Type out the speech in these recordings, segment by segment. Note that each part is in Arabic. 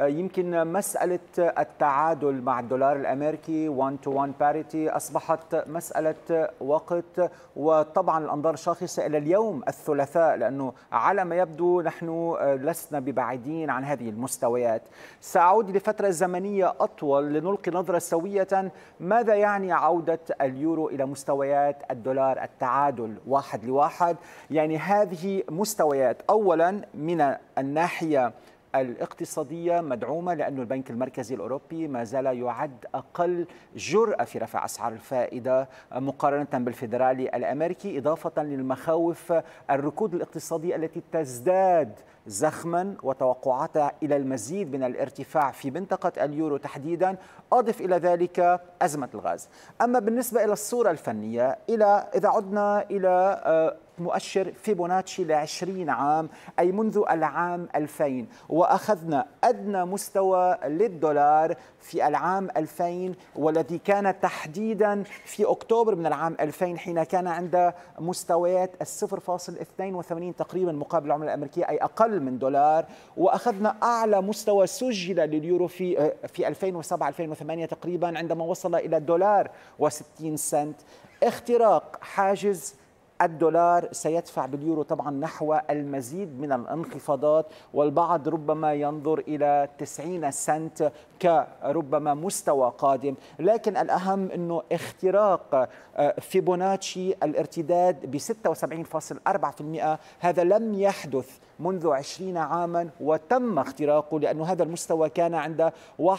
آه، يمكن مسألة التعادل مع الدولار الأمريكي 1 تو 1 باريتي أصبحت مسألة وقت وطبعا الأنظار شاخصة إلى اليوم الثلاثاء لأنه على ما يبدو نحن آه، لسنا ببعيدين عن هذه المستويات سأعود لفترة زمنية أطول لنلقي نظرة سوية ماذا يعني عودة اليورو إلى مستويات الدولار التعادل واحد لواحد يعني هذه مستويات أولا من الناحية الاقتصادية مدعومة لأن البنك المركزي الأوروبي ما زال يعد أقل جرأة في رفع أسعار الفائدة مقارنة بالفيدرالي الأمريكي إضافة للمخاوف الركود الاقتصادي التي تزداد زخما وتوقعاتها إلى المزيد من الارتفاع في منطقة اليورو تحديدا أضف إلى ذلك أزمة الغاز أما بالنسبة إلى الصورة الفنية إلى إذا عدنا إلى آه، مؤشر فيبوناتشي لعشرين عام أي منذ العام 2000 وأخذنا أدنى مستوى للدولار في العام 2000 والذي كان تحديدا في أكتوبر من العام 2000 حين كان عند مستويات 0.82 تقريبا مقابل العملة الأمريكية أي أقل من دولار وأخذنا أعلى مستوى سجل لليورو في آه، في 2007 2008 تقريبا عندما وصل إلى دولار و60 سنت اختراق حاجز الدولار سيدفع باليورو طبعا نحو المزيد من الانخفاضات والبعض ربما ينظر إلى 90 سنت كربما مستوى قادم لكن الأهم أنه اختراق آه، فيبوناتشي الارتداد ب 76.4% هذا لم يحدث منذ 20 عاما وتم اختراقه لأن هذا المستوى كان عند 1.0073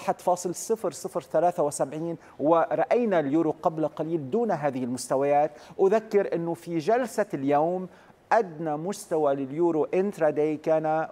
ورأينا اليورو قبل قليل دون هذه المستويات أذكر أنه في جلسة اليوم أدنى مستوى لليورو انترا داي كان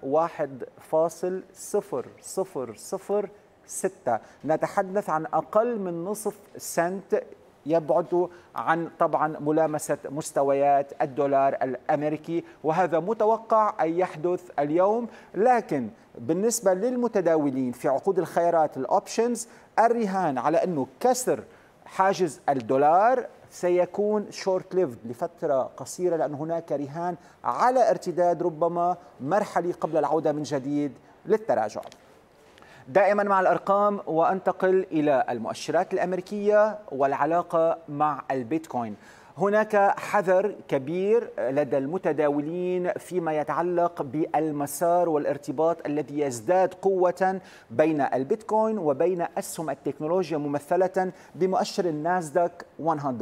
1.0006 نتحدث عن أقل من نصف سنت يبعد عن طبعا ملامسة مستويات الدولار الأمريكي وهذا متوقع أن يحدث اليوم لكن بالنسبة للمتداولين في عقود الخيارات الأوبشنز الرهان على أنه كسر حاجز الدولار سيكون شورت ليفد لفترة قصيرة لأن هناك رهان على ارتداد ربما مرحلي قبل العودة من جديد للتراجع دائما مع الارقام وانتقل الى المؤشرات الامريكيه والعلاقه مع البيتكوين هناك حذر كبير لدى المتداولين فيما يتعلق بالمسار والارتباط الذي يزداد قوة بين البيتكوين وبين أسهم التكنولوجيا ممثلة بمؤشر الناسداك 100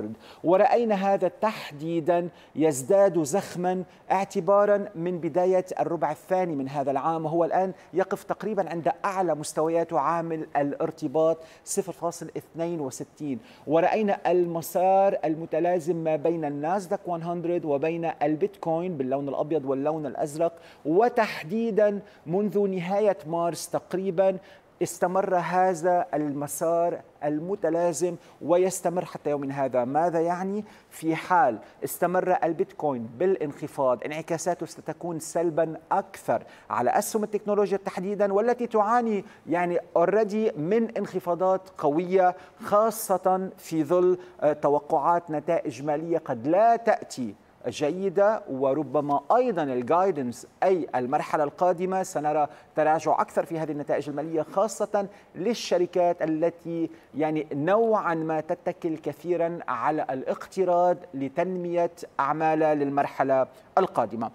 ورأينا هذا تحديدا يزداد زخما اعتبارا من بداية الربع الثاني من هذا العام وهو الآن يقف تقريبا عند أعلى مستويات عامل الارتباط 0.62 ورأينا المسار المتلازم ما بين الناسداك 100 وبين البيتكوين باللون الأبيض واللون الأزرق وتحديدا منذ نهاية مارس تقريبا استمر هذا المسار المتلازم ويستمر حتى يومنا هذا ماذا يعني في حال استمر البيتكوين بالانخفاض انعكاساته ستكون سلبا أكثر على أسهم التكنولوجيا تحديدا والتي تعاني يعني اوريدي من انخفاضات قوية خاصة في ظل آه، توقعات نتائج مالية قد لا تأتي جيدة وربما أيضا الجايدنس أي المرحلة القادمة سنرى تراجع أكثر في هذه النتائج المالية خاصة للشركات التي يعني نوعا ما تتكل كثيرا على الاقتراض لتنمية أعمالها للمرحلة القادمة